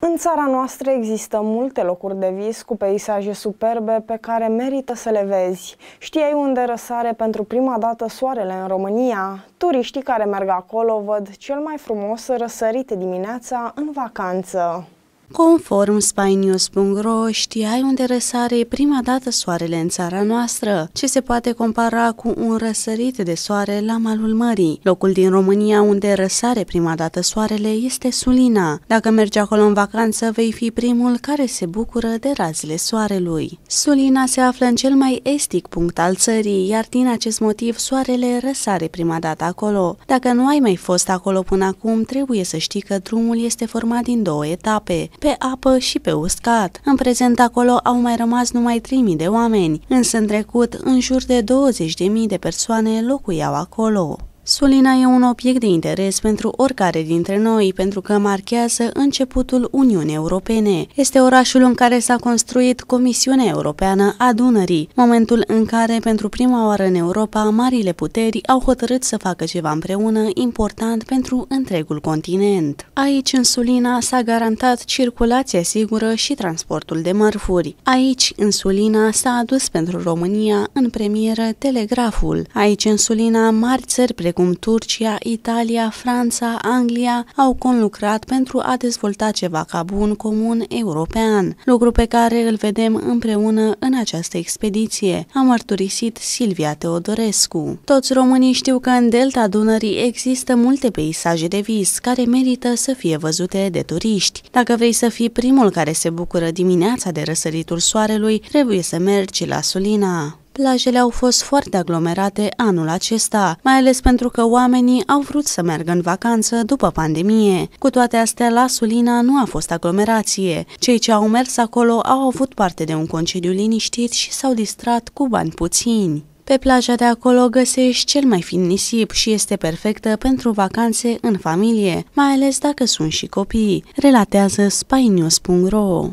În țara noastră există multe locuri de vis cu peisaje superbe pe care merită să le vezi. Știai unde răsare pentru prima dată soarele în România? Turiștii care merg acolo văd cel mai frumos răsărit dimineața în vacanță. Conform spainews.ro, știai unde răsare prima dată soarele în țara noastră, ce se poate compara cu un răsărit de soare la malul mării. Locul din România unde răsare prima dată soarele este Sulina. Dacă mergi acolo în vacanță, vei fi primul care se bucură de razele soarelui. Sulina se află în cel mai estic punct al țării, iar din acest motiv soarele răsare prima dată acolo. Dacă nu ai mai fost acolo până acum, trebuie să știi că drumul este format din două etape pe apă și pe uscat. În prezent acolo au mai rămas numai 3.000 de oameni, însă în trecut în jur de 20.000 de persoane locuiau acolo. Sulina e un obiect de interes pentru oricare dintre noi, pentru că marchează începutul Uniunii Europene. Este orașul în care s-a construit Comisiunea Europeană a Dunării, momentul în care, pentru prima oară în Europa, marile puteri au hotărât să facă ceva împreună important pentru întregul continent. Aici, în Sulina, s-a garantat circulația sigură și transportul de mărfuri. Aici, în Sulina, s-a adus pentru România în premieră telegraful. Aici, în Sulina, mari țări precum precum Turcia, Italia, Franța, Anglia, au conlucrat pentru a dezvolta ceva ca bun comun european, lucru pe care îl vedem împreună în această expediție, a mărturisit Silvia Teodorescu. Toți românii știu că în delta Dunării există multe peisaje de vis care merită să fie văzute de turiști. Dacă vrei să fii primul care se bucură dimineața de răsăritul soarelui, trebuie să mergi la Sulina. Plajele au fost foarte aglomerate anul acesta, mai ales pentru că oamenii au vrut să meargă în vacanță după pandemie. Cu toate astea, la Sulina nu a fost aglomerație. Cei ce au mers acolo au avut parte de un concediu liniștit și s-au distrat cu bani puțini. Pe plaja de acolo găsești cel mai fin nisip și este perfectă pentru vacanțe în familie, mai ales dacă sunt și copii, relatează spainews.ro.